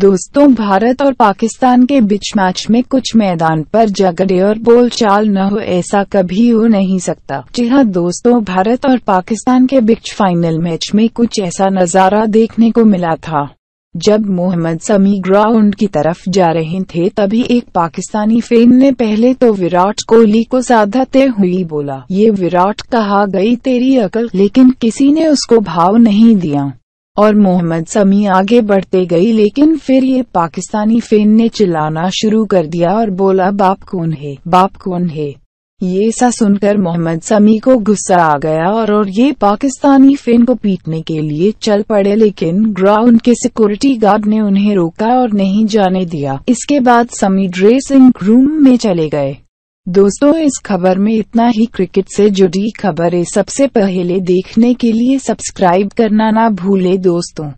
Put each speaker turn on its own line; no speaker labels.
दोस्तों भारत और पाकिस्तान के बीच मैच में कुछ मैदान पर झगड़े और बोलचाल न हो ऐसा कभी हो नहीं सकता जी हाँ दोस्तों भारत और पाकिस्तान के बीच फाइनल मैच में कुछ ऐसा नजारा देखने को मिला था जब मोहम्मद समी ग्राउंड की तरफ जा रहे थे तभी एक पाकिस्तानी फैन ने पहले तो विराट कोहली को साधाते हुई बोला ये विराट कहा गई तेरी अकल लेकिन किसी ने उसको भाव नहीं दिया और मोहम्मद समी आगे बढ़ते गई लेकिन फिर ये पाकिस्तानी फैन ने चिल्लाना शुरू कर दिया और बोला बाप कौन है बाप कौन है ये सा सुनकर मोहम्मद समी को गुस्सा आ गया और और ये पाकिस्तानी फैन को पीटने के लिए चल पड़े लेकिन ग्राउंड के सिक्योरिटी गार्ड ने उन्हें रोका और नहीं जाने दिया इसके बाद समी ड्रेसिंग रूम में चले गए दोस्तों इस खबर में इतना ही क्रिकेट से जुड़ी खबरें सबसे पहले देखने के लिए सब्सक्राइब करना ना भूले दोस्तों